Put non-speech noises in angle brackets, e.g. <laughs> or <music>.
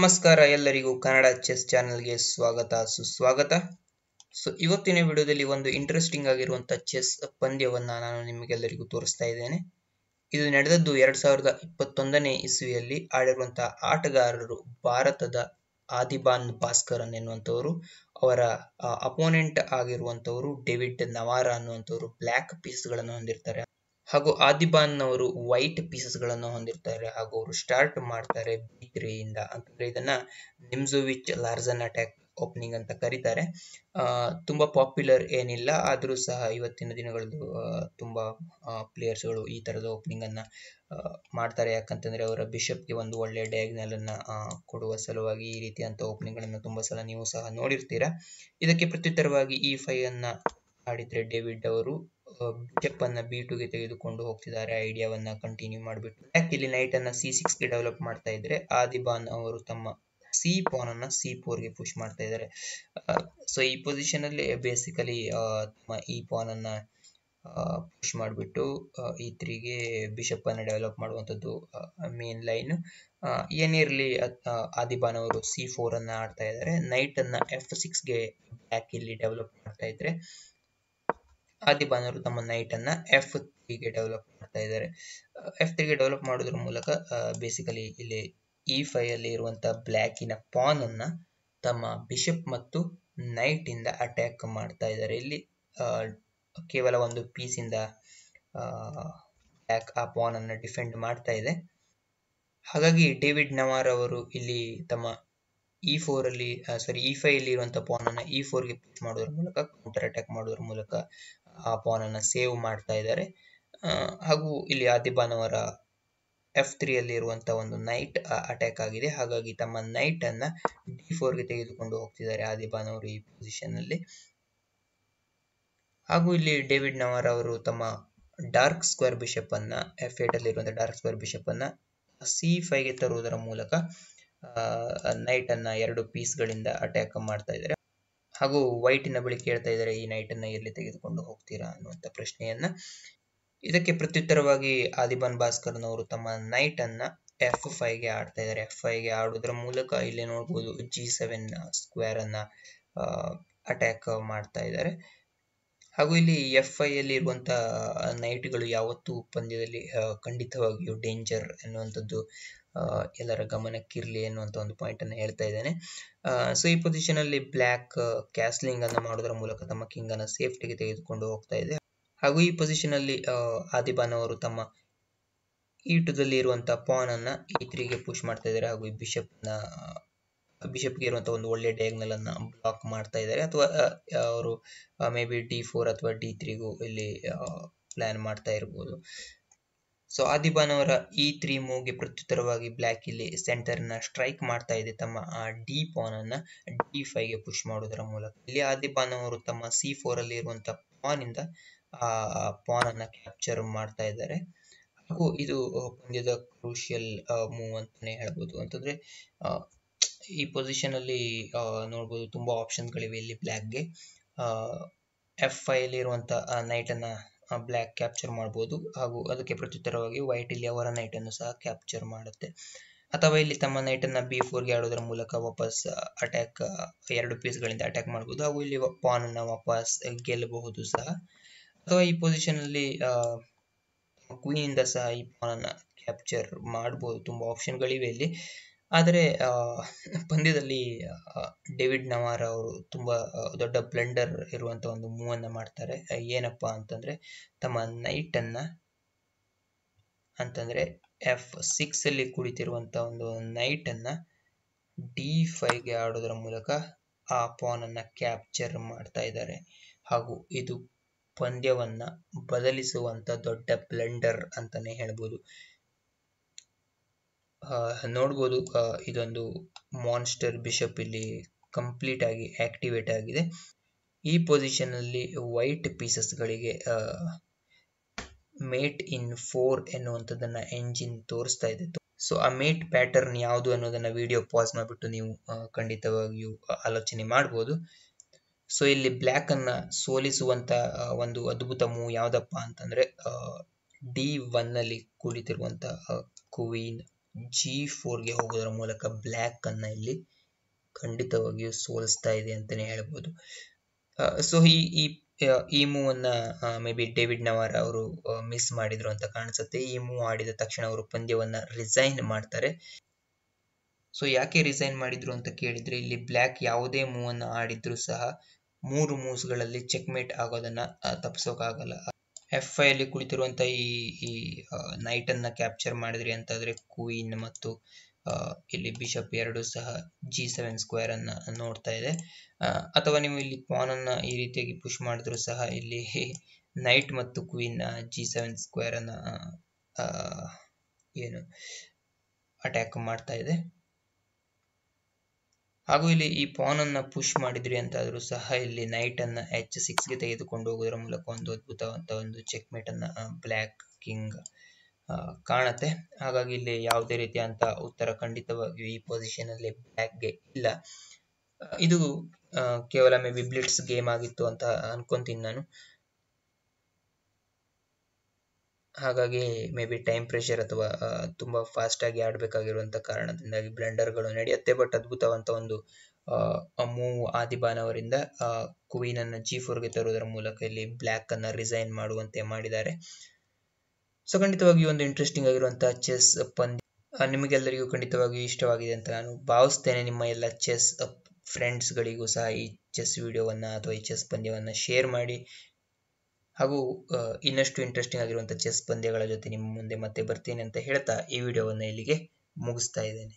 ನಮಸ್ಕಾರ ಎಲ್ಲರಿಗೂ ಕನ್ನಡ ಚೆಸ್ ಚಾನೆಲ್ಗೆ ಸ್ವಾಗತ ಸುಸ್ವಾಗತ ಸೊ ಇವತ್ತಿನ ವಿಡಿಯೋದಲ್ಲಿ ಒಂದು ಇಂಟ್ರೆಸ್ಟಿಂಗ್ ಆಗಿರುವಂತಹ ಚೆಸ್ ಪಂದ್ಯವನ್ನು ನಾನು ನಿಮಗೆಲ್ಲರಿಗೂ ತೋರಿಸ್ತಾ ಇದ್ದೇನೆ ಇದು ನಡೆದದ್ದು ಎರಡ್ ಸಾವಿರದ ಇಪ್ಪತ್ತೊಂದನೇ ಇಸುವಿಯಲ್ಲಿ ಆಡಿರುವಂತಹ ಆಟಗಾರರು ಭಾರತದ ಆದಿಬಾನ್ ಭಾಸ್ಕರನ್ ಎನ್ನುವಂಥವರು ಅವರ ಅಪೋನೆಂಟ್ ಆಗಿರುವಂತವರು ಡೇವಿಡ್ ನವಾರ ಅನ್ನುವಂಥವ್ರು ಬ್ಲ್ಯಾಕ್ ಗಳನ್ನು ಹೊಂದಿರ್ತಾರೆ ಹಾಗೂ ಆದಿಬಾನ್ ಅವರು ವೈಟ್ ಪೀಸಸ್ ಗಳನ್ನು ಹೊಂದಿರ್ತಾರೆ ಹಾಗೂ ಅವರು ಸ್ಟಾರ್ಟ್ ಮಾಡ್ತಾರೆ ಬಿ ಇಂದ ಅಂತಂದ್ರೆ ಇದನ್ನ ನಿಮ್ಸೋವಿಚ್ ಲಾರ್ಜನ್ ಅಟ್ಯಾಕ್ ಓಪನಿಂಗ್ ಅಂತ ಕರೀತಾರೆ ತುಂಬಾ ಪಾಪ್ಯುಲರ್ ಏನಿಲ್ಲ ಆದರೂ ಸಹ ಇವತ್ತಿನ ದಿನಗಳಲ್ಲಿ ತುಂಬಾ ಪ್ಲೇಯರ್ಸ್ಗಳು ಈ ತರದ ಓಪನಿಂಗ್ ಅನ್ನ ಮಾಡ್ತಾರೆ ಯಾಕಂತಂದ್ರೆ ಅವರ ಬಿಷಪ್ಗೆ ಒಂದು ಒಳ್ಳೆ ಡಯಾಗ್ನಲ್ ಅನ್ನ ಕೊಡುವ ಸಲುವಾಗಿ ಈ ರೀತಿಯಂತ ಓಪನಿಂಗ್ ಗಳನ್ನ ತುಂಬಾ ಸಲ ನೀವು ಸಹ ನೋಡಿರ್ತೀರಾ ಇದಕ್ಕೆ ಪ್ರತ್ಯುತ್ತರವಾಗಿ ಈ ಫೈ ಅನ್ನ ಆಡಿದ್ರೆ ಡೇವಿಡ್ ಅವರು ಚೆಕ್ ಅನ್ನ ಬಿ ಟುಗೆ ತೆಗೆದುಕೊಂಡು ಹೋಗ್ತಿದ್ದಾರೆ ಐಡಿಯಾವನ್ನ ಕಂಟಿನ್ಯೂ ಮಾಡಿಬಿಟ್ಟು ಯಾಕೆ ಇಲ್ಲಿ ನೈಟ್ ಅನ್ನ ಸಿ ಗೆ ಡೆವಲಪ್ ಮಾಡ್ತಾ ಇದ್ರೆ ಆದಿಬಾನ್ ಅವರು ತಮ್ಮ ಸಿ ಪಾನ್ ಅನ್ನ ಸಿ ಗೆ ಪುಷ್ ಮಾಡ್ತಾ ಇದ್ದಾರೆ ಸೊ ಈ ಪೊಸಿಷನ್ ಅಲ್ಲಿ ಬೇಸಿಕಲಿ ತಮ್ಮ ಈ ಪಾನ್ ಅನ್ನ ಪುಷ್ ಮಾಡಿಬಿಟ್ಟು ಈ ತ್ರೀಗೆ ಬಿಷಪ್ ಅನ್ನ ಡೆವಲಪ್ ಮಾಡುವಂತದ್ದು ಮೇನ್ ಲೈನ್ ಏನಿರಲಿ ಆದಿಬಾನ್ ಅವರು ಸಿ ಫೋರ್ ಅನ್ನ ಆಡ್ತಾ ಇದ್ದಾರೆ ನೈಟ್ ಅನ್ನ ಎಫ್ ಸಿಕ್ಸ್ ಗೆ ಬ್ಯಾಕ್ ಇಲ್ಲಿ ಡೆವಲಪ್ ಮಾಡ್ತಾ ಇದ್ರೆ ಆದಿ ಬಾನರು ತಮ್ಮ ನೈಟ್ ಅನ್ನ ಎಫ್ ಗೆ ಡೆವಲಪ್ ಮಾಡ್ತಾ ಇದ್ದಾರೆ ಎಫ್ ತ್ರೀಗೆ ಡೆವಲಪ್ ಮಾಡೋದ್ರ ಮೂಲಕ ಬೇಸಿಕಲಿ ಇಲ್ಲಿ ಇ e ಫೈ ಅಲ್ಲಿ ಬ್ಲಾಕ್ ಬ್ಲ್ಯಾಕಿನ ಪಾನ್ ಅನ್ನ ತಮ್ಮ ಬಿಷಪ್ ಮತ್ತು ನೈಟ್ ಇಂದ ಅಟ್ಯಾಕ್ ಮಾಡ್ತಾ ಇದ್ದಾರೆ ಇಲ್ಲಿ ಕೇವಲ ಒಂದು ಪೀಸ್ ಇಂದ ಬ್ಲ್ಯಾಕ್ ಆ ಪಾನ್ ಅನ್ನ ಡಿಫೆಂಡ್ ಮಾಡ್ತಾ ಇದೆ ಹಾಗಾಗಿ ಡೇವಿಡ್ ನವಾರ್ ಅವರು ಇಲ್ಲಿ ತಮ್ಮ ಇ e ಫೋರ್ ಅಲ್ಲಿ ಸಾರಿ ಇ ಫೈ ಅಲ್ಲಿ ಇರುವಂತ ಪಾನ್ ಅನ್ನ ಇ ಫೋರ್ಗೆ ಪ್ಲೇಸ್ ಮಾಡೋದ್ರ ಮೂಲಕ ಕೌಂಟರ್ ಅಟ್ಯಾಕ್ ಮಾಡೋದ್ರ ಮೂಲಕ ಆ ಪಾನನ್ನು ಸೇವ್ ಮಾಡ್ತಾ ಇದ್ದಾರೆ ಹಾಗೂ ಇಲ್ಲಿ ಆದಿಬಾನ್ ಅವರ ಎಫ್ ಅಲ್ಲಿ ಇರುವಂತಹ ಒಂದು ನೈಟ್ ಅಟ್ಯಾಕ್ ಆಗಿದೆ ಹಾಗಾಗಿ ತಮ್ಮ ನೈಟ್ ಅನ್ನ ಡಿ ಗೆ ತೆಗೆದುಕೊಂಡು ಹೋಗ್ತಿದ್ದಾರೆ ಆದಿಬಾನ್ ಅವರು ಈ ಪೊಸಿಷನ್ ಅಲ್ಲಿ ಹಾಗೂ ಇಲ್ಲಿ ಡೇವಿಡ್ ನವರ್ ಅವರು ತಮ್ಮ ಡಾರ್ಕ್ ಸ್ಕ್ವೇರ್ ಬಿಷಪ್ ಅನ್ನ ಎಫ್ ಏಟ್ ಅಲ್ಲಿರುವಂತಹ ಡಾರ್ಕ್ ಸ್ಕ್ವೇರ್ ಬಿಷಪ್ ಅನ್ನ ಸಿ ಗೆ ತರುವುದರ ಮೂಲಕ ನೈಟ್ ಅನ್ನ ಎರಡು ಪೀಸ್ ಗಳಿಂದ ಅಟ್ಯಾಕ್ ಮಾಡ್ತಾ ಇದ್ದಾರೆ ಹಾಗೂ ವೈಟಿನ ಬಳಿ ಕೇಳ್ತಾ ಇದ್ದಾರೆ ಈ ನೈಟ್ ಅನ್ನ ಎಲ್ಲಿ ತೆಗೆದುಕೊಂಡು ಹೋಗ್ತೀರಾ ಅನ್ನುವಂಥ ಪ್ರಶ್ನೆಯನ್ನ ಇದಕ್ಕೆ ಪ್ರತ್ಯುತ್ತರವಾಗಿ ಆದಿಬಾನ್ ಭಾಸ್ಕರ್ನವರು ತಮ್ಮ ನೈಟ್ ಅನ್ನ ಎಫ್ ಫೈವ್ಗೆ ಆಡ್ತಾ ಇದ್ದಾರೆ ಎಫ್ ಗೆ ಆಡೋದ್ರ ಮೂಲಕ ಇಲ್ಲಿ ನೋಡಬಹುದು ಜಿ ಸೆವೆನ್ ಸ್ಕ್ವೇರ್ ಅನ್ನ ಅಟ್ಯಾಕ್ ಮಾಡ್ತಾ ಇದ್ದಾರೆ ಹಾಗೂ ಇಲ್ಲಿ ಎಫ್ ಐ ಅಲ್ಲಿ ಇರುವಂತಹ ನೈಟ್ಗಳು ಯಾವತ್ತು ಪಂದ್ಯದಲ್ಲಿ ಖಂಡಿತವಾಗಿಯೂ ಡೇಂಜರ್ ಅನ್ನುವಂಥದ್ದು ಎಲ್ಲರ ಗಮನಕ್ಕಿರಲಿ ಅನ್ನುವಂಥ ಒಂದು ಪಾಯಿಂಟ್ ಅನ್ನು ಹೇಳ್ತಾ ಇದ್ದೇನೆ ಸೊ ಈ ಪೊಸಿಷನ್ ಅಲ್ಲಿ ಬ್ಲಾಕ್ ಕ್ಯಾಸ್ಲಿಂಗ್ ಅನ್ನು ಮಾಡೋದರ ಮೂಲಕ ತಮ್ಮ ಕಿಂಗ್ ಅನ್ನು ಸೇಫ್ಟಿಗೆ ತೆಗೆದುಕೊಂಡು ಹೋಗ್ತಾ ಇದೆ ಹಾಗೂ ಈ ಪೊಸಿಷನ್ ಅಲ್ಲಿ ಆದಿಬಾನ್ ಅವರು ತಮ್ಮ ಈಟದಲ್ಲಿ e ಇರುವಂತಹ ಪಾನ್ ಅನ್ನ ಈ ತ್ರೀಗೆ ಪುಶ್ ಮಾಡ್ತಾ ಇದ್ದಾರೆ ಹಾಗೂ ಈ ಬಿಷಪ್ ನ ಗೆ ಇರುವಂತಹ ಒಂದು ಒಳ್ಳೆ ಅನ್ನ ಬ್ಲಾಕ್ ಮಾಡ್ತಾ ಇದ್ದಾರೆ ಅಥವಾ ಅವರು ಮೇ ಬಿ ಡಿ ಫೋರ್ ಅಥವಾ ಡಿ ತ್ರೀಗೂ ಇಲ್ಲಿ ಪ್ಲಾನ್ ಮಾಡ್ತಾ ಇರಬಹುದು ಸೊ ಆದಿಬಾನ್ ಅವರ ಈ e ತ್ರೀ ಮೂವ್ಗೆ ಪ್ರತ್ಯುತ್ತರವಾಗಿ ಬ್ಲ್ಯಾಕ್ ಇಲ್ಲಿ ನ ಸ್ಟ್ರೈಕ್ ಮಾಡ್ತಾ ಇದೆ ತಮ್ಮ ಆ ಡಿ ಅನ್ನ ಡಿ ಫೈವ್ ಗೆ ಪುಷ್ ಮಾಡುವುದರ ಮೂಲಕ ಇಲ್ಲಿ ಆದಿಬಾನ್ ಅವರು ತಮ್ಮ ಸಿ ಫೋರ್ ಇರುವಂತಹ ಪಾನ್ ಇಂದ ಆ ಅನ್ನ ಕ್ಯಾಪ್ಚರ್ ಮಾಡ್ತಾ ಇದ್ದಾರೆ ಹಾಗೂ ಇದು ಪಂದ್ಯದ ಕ್ರೂಷಿಯಲ್ ಮೂವ್ ಅಂತಾನೆ ಹೇಳ್ಬೋದು ಅಂತಂದ್ರೆ ಈ ಪೊಸಿಷನ್ ನೋಡಬಹುದು ತುಂಬಾ ಆಪ್ಷನ್ ಗಳಿವೆ ಇಲ್ಲಿ ಗೆ ಎಫ್ ಅಲ್ಲಿ ನೈಟ್ ಅನ್ನ ಬ್ಲ್ಯಾಕ್ ಕ್ಯಾಪ್ಚರ್ ಮಾಡಬಹುದು ಹಾಗೂ ಅದಕ್ಕೆ ಪ್ರತ್ಯುತ್ತರವಾಗಿ ವೈಟ್ ಇಲ್ಲಿ ಅವರ ನೈಟ್ ಅನ್ನು ಸಹ ಕ್ಯಾಪ್ಚರ್ ಮಾಡುತ್ತೆ ಅಥವಾ ಇಲ್ಲಿ ತಮ್ಮ ನೈಟ್ ಅನ್ನ ಬಿ ಗೆ ಆಡೋದ್ರ ಮೂಲಕ ವಾಪಸ್ ಅಟ್ಯಾಕ್ ಎರಡು ಪೀಸ್ ಗಳಿಂದ ಅಟ್ಯಾಕ್ ಮಾಡಬಹುದು ಹಾಗೂ ಇಲ್ಲಿ ಪಾನ್ ಅನ್ನ ವಾಪಸ್ ಗೆಲ್ಲಬಹುದು ಸಹ ಅಥವಾ ಈ ಪೊಸಿಷನ್ ಅಲ್ಲಿ ಕ್ವೀನ್ ಇಂದ ಸಹ ಈ ಪಾನ್ ಅನ್ನ ಕ್ಯಾಪ್ಚರ್ ಮಾಡಬಹುದು ತುಂಬಾ ಆಪ್ಷನ್ ಗಳಿವೆ ಇಲ್ಲಿ ಆದರೆ ಪಂದ್ಯದಲ್ಲಿ ಡೇವಿಡ್ ನವಾರ ಅವರು ತುಂಬ ದೊಡ್ಡ ಬ್ಲೆಂಡರ್ ಇರುವಂಥ ಒಂದು ಮೂವನ್ನು ಮಾಡ್ತಾರೆ ಏನಪ್ಪ ಅಂತಂದರೆ ತಮ್ಮ ನೈಟನ್ನು ಅಂತಂದರೆ ಎಫ್ ಸಿಕ್ಸಲ್ಲಿ ಕುಳಿತಿರುವಂಥ ಒಂದು ನೈಟನ್ನು ಡಿ ಗೆ ಆಡೋದ್ರ ಮೂಲಕ ಆ ಪಾನನ್ನು ಕ್ಯಾಪ್ಚರ್ ಮಾಡ್ತಾ ಇದ್ದಾರೆ ಹಾಗೂ ಇದು ಪಂದ್ಯವನ್ನು ಬದಲಿಸುವಂಥ ದೊಡ್ಡ ಬ್ಲೆಂಡರ್ ಅಂತಾನೆ ಹೇಳ್ಬೋದು ನೋಡ್ಬೋದು ಇದೊಂದು ಮಾನ್ಸ್ಟರ್ ಬಿಷಪ್ ಇಲ್ಲಿ ಕಂಪ್ಲೀಟ್ ಆಗಿ ಆಕ್ಟಿವೇಟ್ ಆಗಿದೆ ಈ ಪೊಸಿಷನ್ ಅಲ್ಲಿ ವೈಟ್ ಪೀಸಸ್ ಗಳಿಗೆ ಮೇಟ್ ಇನ್ ಫೋರ್ ಎನ್ನುವಂಥದ್ದನ್ನ ಎಂಜಿನ್ ತೋರಿಸ್ತಾ ಇದೆ ಸೊ ಆ ಮೇಟ್ ಪ್ಯಾಟರ್ನ್ ಯಾವುದು ಅನ್ನೋದನ್ನ ವಿಡಿಯೋ ಪಾಸ್ ಮಾಡಿಬಿಟ್ಟು ನೀವು ಖಂಡಿತವಾಗಿಯೂ ಆಲೋಚನೆ ಮಾಡಬಹುದು ಸೊ ಇಲ್ಲಿ ಬ್ಲಾಕ್ ಅನ್ನ ಸೋಲಿಸುವಂತ ಒಂದು ಅದ್ಭುತ ಮೂವ್ ಯಾವ್ದಪ್ಪ ಅಂತಂದ್ರೆ ಡಿ ಒನ್ ಅಲ್ಲಿ ಕುಳಿತಿರುವಂತಹ ಕ್ವೀನ್ ಜಿ ಫೋರ್ಗೆ ಹೋಗೋದರ ಮೂಲಕ ಬ್ಲ್ಯಾಕ್ ಅನ್ನ ಇಲ್ಲಿ ಖಂಡಿತವಾಗಿಯೂ ಸೋಲಿಸ್ತಾ ಇದೆ ಅಂತಾನೆ ಹೇಳ್ಬೋದು ಸೊ ಈ ಈ ಮೂವ್ ಅನ್ನ ಮೇ ಬಿ ಡೇವಿಡ್ ನವಾರ ಅವರು ಮಿಸ್ ಮಾಡಿದ್ರು ಅಂತ ಕಾಣಿಸುತ್ತೆ ಈ ಮೂವ್ ಆಡಿದ ತಕ್ಷಣ ಅವರು ಪಂದ್ಯವನ್ನ ರಿಸೈನ್ ಮಾಡ್ತಾರೆ ಸೊ ಯಾಕೆ ರಿಸೈನ್ ಮಾಡಿದ್ರು ಅಂತ ಕೇಳಿದ್ರೆ ಇಲ್ಲಿ ಬ್ಲಾಕ್ ಯಾವುದೇ ಮೂವನ್ನ ಆಡಿದ್ರು ಸಹ ಮೂರು ಮೂವ್ಸ್ ಗಳಲ್ಲಿ ಚೆಕ್ ಮೇಟ್ ಆಗೋದನ್ನ ತಪ್ಪಿಸೋಕಾಗಲ್ಲ ಎಫ್ ಐ ಅಲ್ಲಿ ಕುಳಿತಿರುವಂತ ಈ ಈ ನೈಟ್ ಅನ್ನ ಕ್ಯಾಪ್ಚರ್ ಮಾಡಿದ್ರಿ ಅಂತಂದ್ರೆ ಕ್ವೀನ್ ಮತ್ತು ಇಲ್ಲಿ ಬಿಷಪ್ ಎರಡು ಸಹ ಜಿ ಸೆವೆನ್ ಸ್ಕ್ವೇರ್ ಅನ್ನ ನೋಡ್ತಾ ಇದೆ ಅಥವಾ ನೀವು ಇಲ್ಲಿ ಪಾನ್ ಅನ್ನ ಈ ರೀತಿಯಾಗಿ ಪುಷ್ ಮಾಡಿದ್ರು ಸಹ ಇಲ್ಲಿ ನೈಟ್ <laughs> ಮತ್ತು ಕ್ವೀನ್ ಜಿ ಸೆವೆನ್ ಸ್ಕ್ವೇರ್ ಅನ್ನ ಏನು ಅಟ್ಯಾಕ್ ಮಾಡ್ತಾ ಇದೆ ಹಾಗೂ ಇಲ್ಲಿ ಈ ಪಾನ್ ಅನ್ನ ಪುಷ್ ಮಾಡಿದ್ರಿ ಆದ್ರೂ ಸಹ ಇಲ್ಲಿ ನೈಟ್ ಅನ್ನ ಎಚ್ ಸಿಕ್ಸ್ ಗೆ ತೆಗೆದುಕೊಂಡು ಹೋಗುವುದರ ಮೂಲಕ ಒಂದು ಅದ್ಭುತವಾದ ಒಂದು ಚೆಕ್ ಮೇಟ್ ಅನ್ನ ಬ್ಲಾಕ್ ಕಿಂಗ್ ಕಾಣತ್ತೆ ಹಾಗಾಗಿ ಇಲ್ಲಿ ಯಾವುದೇ ರೀತಿಯಂತ ಉತ್ತರ ಖಂಡಿತವಾಗಿಯೂ ಈ ಪೊಸಿಷನ್ ಅಲ್ಲಿ ಬ್ಲಾಕ್ ಗೆ ಇಲ್ಲ ಇದು ಕೇವಲ ಮೇ ಬಿ ಬ್ಲಿಟ್ಸ್ ಗೇಮ್ ಆಗಿತ್ತು ಅಂತ ಅನ್ಕೊಂತೀನಿ ನಾನು ಹಾಗಾಗಿ ಮೇ ಬಿ ಟೈಮ್ ಪ್ರೆಷರ್ ಅಥವಾ ತುಂಬ ಆಗಿ ಆಡಬೇಕಾಗಿರುವಂಥ ಕಾರಣದಿಂದಾಗಿ ಬ್ಲೆಂಡರ್ಗಳು ನಡೆಯುತ್ತೆ ಬಟ್ ಅದ್ಭುತವಂತ ಒಂದು ಮೂವ್ ಆದಿಬಾನ್ ಅವರಿಂದ ಕುವೀನನ್ನು ಜಿ ಫೋರ್ಗೆ ತರುವುದರ ಮೂಲಕ ಇಲ್ಲಿ ಬ್ಲ್ಯಾಕ್ ಅನ್ನು ರಿಸೈನ್ ಮಾಡುವಂತೆ ಮಾಡಿದ್ದಾರೆ ಸೊ ಖಂಡಿತವಾಗಿ ಒಂದು ಇಂಟ್ರೆಸ್ಟಿಂಗ್ ಆಗಿರುವಂತಹ ಚೆಸ್ ಪಂದ್ಯ ನಿಮಗೆಲ್ಲರಿಗೂ ಖಂಡಿತವಾಗಿ ಇಷ್ಟವಾಗಿದೆ ಅಂತ ನಾನು ಭಾವಿಸ್ತೇನೆ ನಿಮ್ಮ ಎಲ್ಲ ಚೆಸ್ ಫ್ರೆಂಡ್ಸ್ಗಳಿಗೂ ಸಹ ಈ ಚೆಸ್ ವಿಡಿಯೋವನ್ನು ಅಥವಾ ಈ ಚೆಸ್ ಪಂದ್ಯವನ್ನು ಶೇರ್ ಮಾಡಿ ಹಾಗೂ ಇನ್ನಷ್ಟು ಇಂಟ್ರೆಸ್ಟಿಂಗ್ ಆಗಿರುವಂಥ ಚೆಸ್ ಪಂದ್ಯಗಳ ಜೊತೆ ನಿಮ್ಮ ಮುಂದೆ ಮತ್ತೆ ಬರ್ತೀನಿ ಅಂತ ಹೇಳ್ತಾ ಈ ವಿಡಿಯೋವನ್ನು ಇಲ್ಲಿಗೆ ಮುಗಿಸ್ತಾ ಇದ್ದೇನೆ